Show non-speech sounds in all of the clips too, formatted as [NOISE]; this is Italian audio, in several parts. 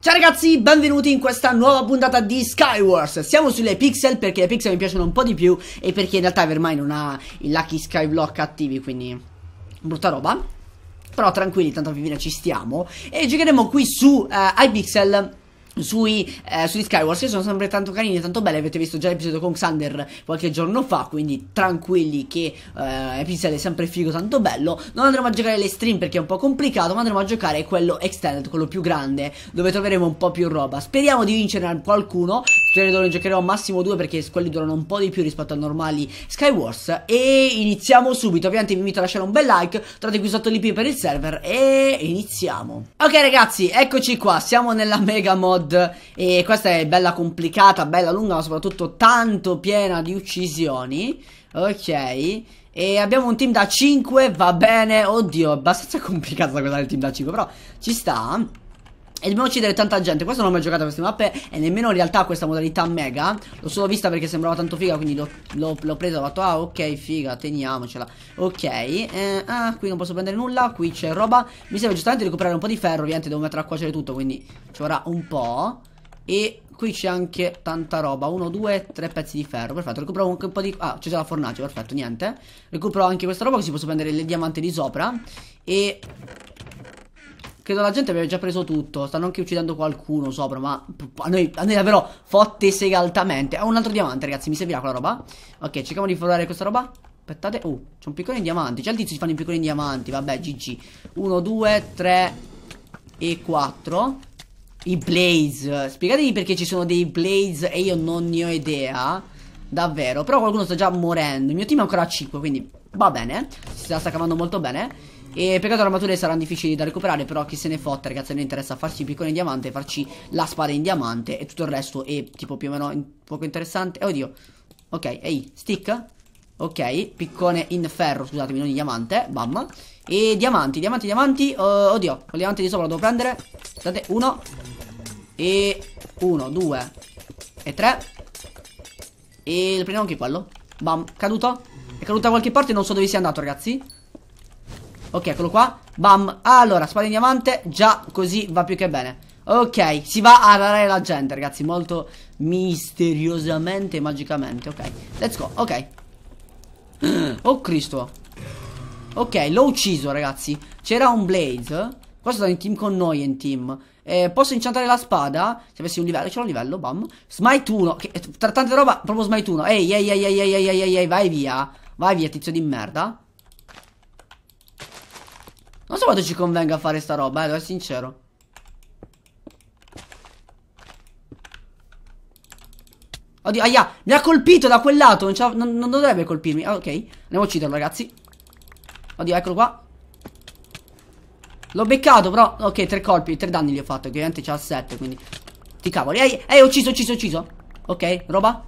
Ciao ragazzi, benvenuti in questa nuova puntata di Skywars Siamo sulle pixel perché le pixel mi piacciono un po' di più E perché in realtà Evermind non ha i Lucky Skyblock attivi, quindi brutta roba Però tranquilli, tanto alla fine ci stiamo E giocheremo qui su eh, iPixel sui, eh, sui Skywars che sono sempre tanto carini e tanto belle. avete visto già l'episodio con Xander qualche giorno fa quindi tranquilli che eh, Pixel è sempre figo tanto bello non andremo a giocare le stream perché è un po' complicato ma andremo a giocare quello extended quello più grande dove troveremo un po' più roba speriamo di vincere qualcuno credo ne giocherò massimo due perché quelli durano un po' di più rispetto ai normali Skywars e iniziamo subito ovviamente vi invito a lasciare un bel like trovate qui sotto l'ip per il server e iniziamo ok ragazzi eccoci qua siamo nella mega mod e questa è bella complicata bella lunga ma soprattutto tanto piena di uccisioni ok e abbiamo un team da 5 va bene oddio è abbastanza [LAUGHS] complicata quella del team da 5 però ci sta e dobbiamo uccidere tanta gente. Questo non ho mai giocato a queste mappe. E nemmeno in realtà questa modalità mega. L'ho solo vista perché sembrava tanto figa. Quindi l'ho presa. Ho fatto, ah, ok, figa, teniamocela. Ok. Eh, ah, qui non posso prendere nulla. Qui c'è roba. Mi serve giustamente recuperare un po' di ferro. Ovviamente devo mettere a cuocere tutto. Quindi ci vorrà un po'. E qui c'è anche tanta roba. Uno, due, tre pezzi di ferro. Perfetto. Recupero anche un po' di. Ah, c'è già la fornace. Perfetto, niente. Recupero anche questa roba. Così posso prendere le diamanti di sopra. E Credo la gente abbia già preso tutto. Stanno anche uccidendo qualcuno sopra. Ma a noi, a noi davvero fotte sega altamente. Ho un altro diamante, ragazzi. Mi servirà quella roba. Ok, cerchiamo di forare questa roba. Aspettate. Oh, c'è un piccone in diamanti. Già il tizio si fanno i piccoli in diamanti. Vabbè, GG. 1, 2, 3 e 4. I blaze. Spiegatemi perché ci sono dei blaze e io non ne ho idea. Davvero. Però qualcuno sta già morendo. Il mio team è ancora a 5, quindi va bene. Si sta cavando molto bene. E peccato armature saranno difficili da recuperare, però chi se ne fotte, ragazzi, non interessa farci il piccone in diamante, farci la spada in diamante e tutto il resto è tipo più o meno poco interessante. Eh, oddio. Ok, ehi, stick. Ok, piccone in ferro, scusatemi, non in diamante, bam. E diamanti, diamanti, diamanti. Uh, oddio, con il diamante di sopra lo devo prendere. Aspettate, uno. E uno, due. E tre. E prendiamo anche quello. Bam, caduto. È caduto da qualche parte, non so dove sia andato, ragazzi. Ok, eccolo qua. Bam. Allora, spada in diamante. Già così va più che bene. Ok, si va a rarare la gente, ragazzi. Molto misteriosamente e magicamente. Ok, let's go. Ok. [GASPS] Oh, Cristo. Ok, l'ho ucciso, ragazzi. C'era un Blaze. Qua sono in team con noi, in team. Eh, posso incantare la spada? Se avessi un livello, c'è un livello, bam. Smite 1. tra tante roba, proprio Smite 1. Ehi, ehi, ehi, ehi, ehi, ehi, ehi, ehi, vai via. Vai via, tizio di merda. Non so quanto ci convenga fare sta roba, eh, devo essere sincero. Oddio, aia, mi ha colpito da quel lato, non, non, non dovrebbe colpirmi. Ah, ok, andiamo a ucciderlo, ragazzi. Oddio, eccolo qua. L'ho beccato, però... Ok, tre colpi, tre danni gli ho fatto, ovviamente c'ha sette, quindi... Ti cavoli. Ehi, ehi, ucciso, ucciso, ucciso. Ok, roba.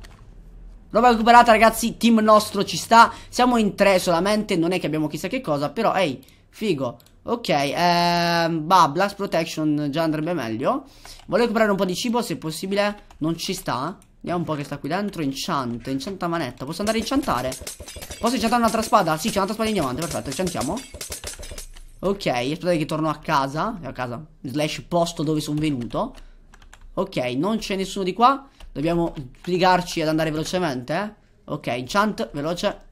Roba recuperata, ragazzi. Team nostro ci sta. Siamo in tre solamente. Non è che abbiamo chissà che cosa. Però, ehi, figo. Ok, eh, bah, Blast Protection già andrebbe meglio. Voglio comprare un po' di cibo, se possibile. Non ci sta. Vediamo un po' che sta qui dentro. Enchant, enchanta manetta. Posso andare a enchantare? Posso enchantare un'altra spada? Sì, c'è un'altra spada in diamante, perfetto, enchantiamo. Ok, aspettate che torno a casa. Cioè, a casa, slash posto dove sono venuto. Ok, non c'è nessuno di qua. Dobbiamo sbrigarci ad andare velocemente. Ok, enchant, veloce.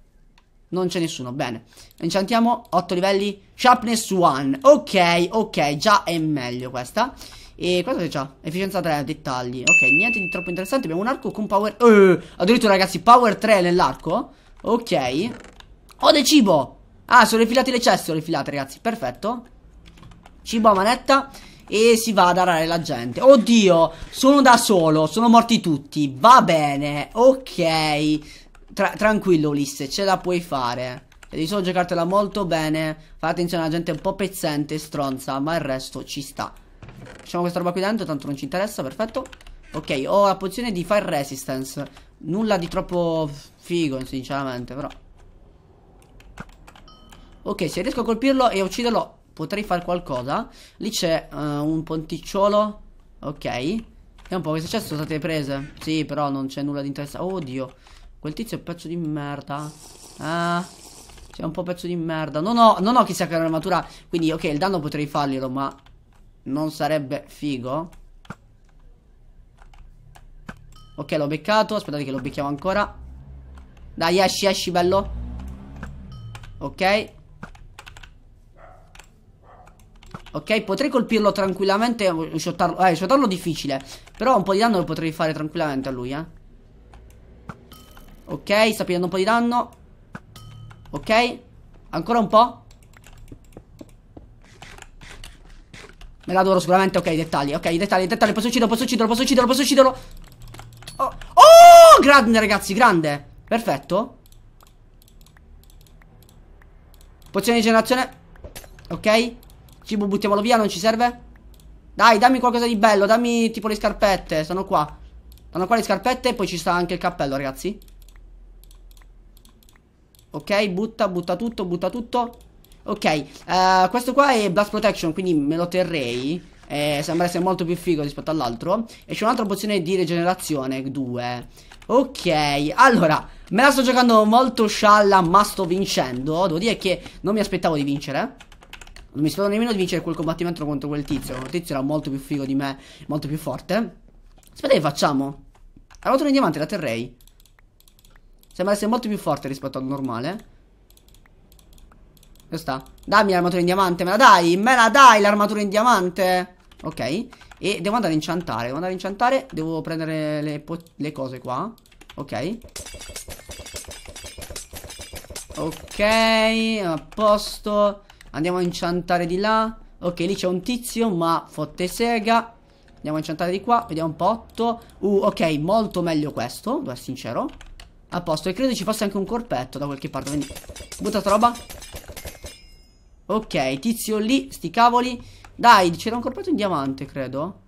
Non c'è nessuno, bene. Enchantiamo 8 livelli. Sharpness 1. Ok, ok, già è meglio questa. E cosa c'è c'ha? Efficienza 3, dettagli. Ok, niente di troppo interessante. Abbiamo un arco con power... Uh, addirittura ragazzi, power 3 nell'arco. Ok. Ho del cibo. Ah, sono rifilati le ceste, sono rifilate ragazzi. Perfetto. Cibo a manetta. E si va ad arare la gente. Oddio, sono da solo. Sono morti tutti. Va bene. Ok tra tranquillo Ulisse, ce la puoi fare. Devi solo giocartela molto bene. Fate attenzione alla gente un po' pezzente, stronza, ma il resto ci sta. Facciamo questa roba qui dentro, tanto non ci interessa, perfetto. Ok, ho la pozione di fire resistance. Nulla di troppo figo, sinceramente, però. Ok, se riesco a colpirlo e ucciderlo potrei fare qualcosa. Lì c'è uh, un ponticciolo. Ok. Vediamo un po' che è successo, sono state prese. Sì, però non c'è nulla di interessante. Oddio. Quel tizio è un pezzo di merda. Ah. Eh? Sei cioè, un po' pezzo di merda. Non ho, non ho chissà che armatura. Quindi, ok, il danno potrei farglielo, ma non sarebbe figo. Ok, l'ho beccato. Aspettate che lo becchiamo ancora. Dai, esci, esci, bello. Ok. Ok, potrei colpirlo tranquillamente. Eh, shottarlo, eh, shottarlo difficile. Però un po' di danno lo potrei fare tranquillamente a lui, eh. Ok, sta prendendo un po' di danno. Ok, ancora un po'. Me la adoro sicuramente, ok, i dettagli, ok, dettagli, dettagli, posso ucciderlo, posso ucciderlo, posso ucciderlo, posso ucciderlo Oh, oh grande ragazzi, grande Perfetto Pozione di generazione Ok Cibo buttiamolo via, non ci serve Dai, dammi qualcosa di bello, dammi tipo le scarpette Sono qua Stanno qua le scarpette e poi ci sta anche il cappello ragazzi Ok, butta, butta tutto, butta tutto Ok, uh, questo qua è Blast Protection, quindi me lo terrei eh, Sembra essere molto più figo rispetto all'altro E c'è un'altra pozione di regenerazione, 2 Ok, allora, me la sto giocando molto scialla, ma sto vincendo Devo dire che non mi aspettavo di vincere Non mi aspettavo nemmeno di vincere quel combattimento contro quel tizio Quel tizio era molto più figo di me, molto più forte Aspetta che facciamo? La di diamante la terrei Sembra essere molto più forte rispetto al normale. Dove sta? Dammi l'armatura in diamante, me la dai, me la dai l'armatura in diamante. Ok, e devo andare a inciantare, devo andare a inciantare, devo prendere le, le cose qua. Ok. Ok, a posto. Andiamo a inciantare di là. Ok, lì c'è un tizio, ma fotte sega. Andiamo a inciantare di qua, vediamo un po'. 8. Uh, ok, molto meglio questo, devo essere sincero. A posto, e credo ci fosse anche un corpetto da qualche parte. Quindi, buttate roba. Ok, tizio lì, sti cavoli. Dai, c'era un corpetto in diamante, credo.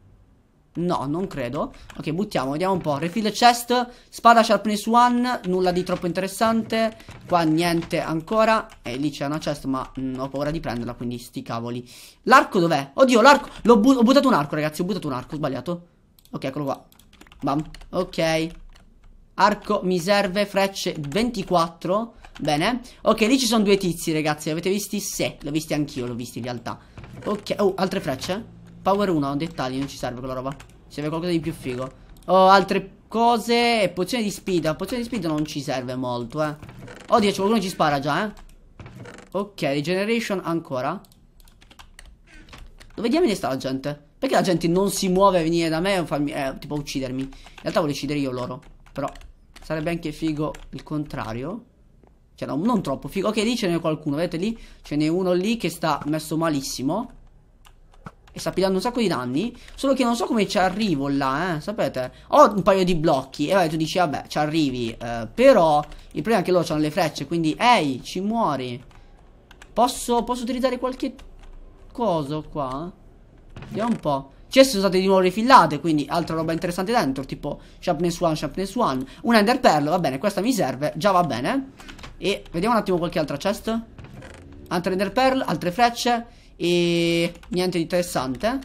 No, non credo. Ok, buttiamo, vediamo un po'. Refill chest, spada sharpness one, nulla di troppo interessante. Qua niente ancora. E lì c'è una chest, ma mh, mm, ho paura di prenderla, quindi sti cavoli. L'arco dov'è? Oddio, l'arco. Bu ho buttato un arco, ragazzi, ho buttato un arco, ho sbagliato. Ok, eccolo qua. Bam. Ok. Arco mi serve frecce 24 Bene Ok lì ci sono due tizi ragazzi L'avete visti? Sì L'ho visti anch'io L'ho visti in realtà Ok Oh altre frecce Power 1 Dettagli Non ci serve quella roba Ci serve qualcosa di più figo Oh altre cose E pozione di sfida Pozione di sfida non ci serve molto eh Oddio c'è qualcuno ci spara già eh Ok regeneration ancora Dove diamine sta la gente? Perché la gente non si muove a venire da me e farmi, eh, tipo uccidermi? In realtà voglio uccidere io loro Però Sarebbe anche figo il contrario. Cioè, no, non troppo figo. Ok, lì ce n'è qualcuno. Vedete lì? Ce n'è uno lì che sta messo malissimo. E sta pigliando un sacco di danni. Solo che non so come ci arrivo là, eh. Sapete? Ho un paio di blocchi. E vabbè, tu dici, vabbè, ci arrivi. Eh, però, il problema è che loro hanno le frecce. Quindi, ehi, ci muori. Posso, posso utilizzare qualche cosa qua? Vediamo un po'. CS sono state di nuovo rifillate, quindi altra roba interessante dentro, tipo Sharpness 1, Sharpness 1, un Ender Pearl, va bene, questa mi serve, già va bene. E vediamo un attimo qualche altra chest. Altre Ender Pearl, altre frecce e niente di interessante.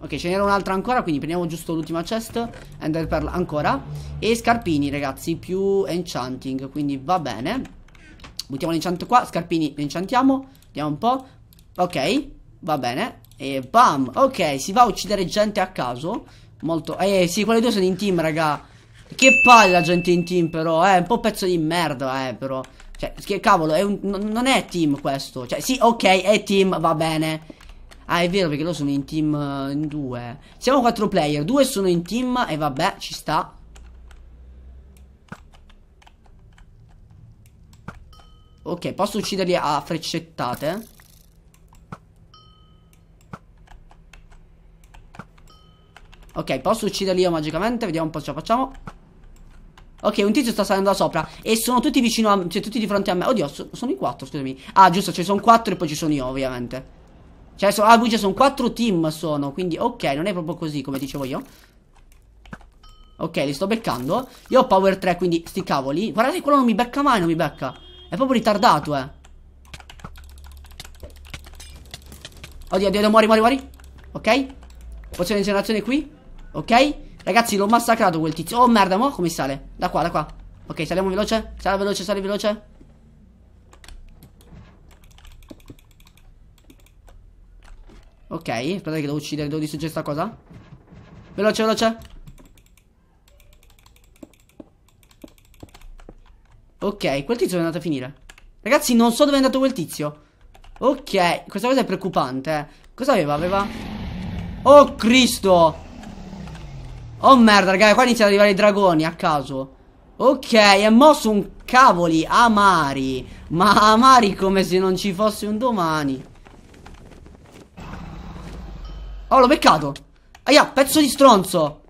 Ok, ce n'era un'altra ancora, quindi prendiamo giusto l'ultima chest, Ender Pearl ancora. E scarpini, ragazzi, più enchanting, quindi va bene. Buttiamo l'enchant qua, scarpini, le enchantiamo, vediamo un po'. Ok, va bene, e bam, ok, si va a uccidere gente a caso. Molto... Eh sì, quelle due sono in team, raga. Che palle la gente in team, però. Eh, un po' pezzo di merda, eh, però. Cioè, che cavolo, è un... non è team questo. Cioè, sì, ok, è team, va bene. Ah, è vero, perché loro sono in team uh, in due. Siamo quattro player, due sono in team e vabbè, ci sta. Ok, posso ucciderli a freccettate? Ok, posso ucciderli io magicamente? Vediamo un po' ce la facciamo. Ok, un tizio sta salendo da sopra. E sono tutti vicino a me. Cioè, tutti di fronte a me. Oddio, so, sono i quattro, scusami. Ah, giusto, ci cioè, sono quattro e poi ci sono io, ovviamente. Cioè, so, ah, cioè, sono quattro team, sono. Quindi, ok, non è proprio così, come dicevo io. Ok, li sto beccando. Io ho power 3, quindi sti cavoli. Guardate, quello non mi becca mai, non mi becca. È proprio ritardato, eh. Oddio, oddio, muori, muori, muori. Ok. Pozione di generazione qui. Ok? Ragazzi, l'ho massacrato quel tizio. Oh, merda, mo come sale? Da qua, da qua. Ok, saliamo veloce. Sale veloce, sale veloce. Ok, aspettate che devo uccidere, devo distruggere sta cosa. Veloce, veloce. Ok, quel tizio è andato a finire. Ragazzi, non so dove è andato quel tizio. Ok, questa cosa è preoccupante. Eh. Cosa aveva? Aveva... Oh, Cristo! Oh merda, ragazzi, qua iniziano ad arrivare i dragoni a caso. Ok, è mosso un cavoli amari. Ma amari come se non ci fosse un domani. Oh, l'ho beccato. Aia, pezzo di stronzo.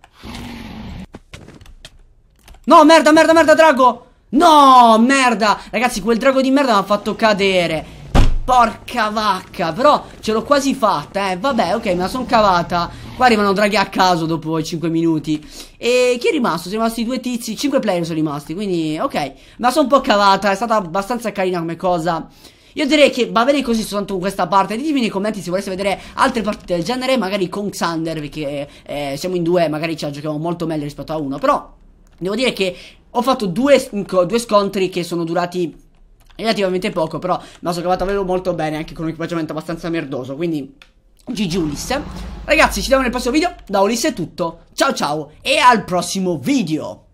No, merda, merda, merda, drago. No, merda. Ragazzi, quel drago di merda mi ha fatto cadere. Porca vacca, però ce l'ho quasi fatta, eh. Vabbè, ok, me la son cavata. Qua arrivano draghi a caso dopo 5 minuti. E chi è rimasto? Sono rimasti due tizi, 5 player sono rimasti, quindi ok. Ma sono un po' cavata, è stata abbastanza carina come cosa. Io direi che va bene così soltanto con questa parte. Ditemi nei commenti se voleste vedere altre partite del genere, magari con Xander, perché eh, siamo in due, magari ci la giochiamo molto meglio rispetto a uno. Però devo dire che ho fatto due, due scontri che sono durati relativamente poco, però mi sono cavata molto bene anche con un equipaggiamento abbastanza merdoso, quindi... Gigi Ulisse. Ragazzi, ci vediamo nel prossimo video. Da Ulisse è tutto. Ciao ciao e al prossimo video.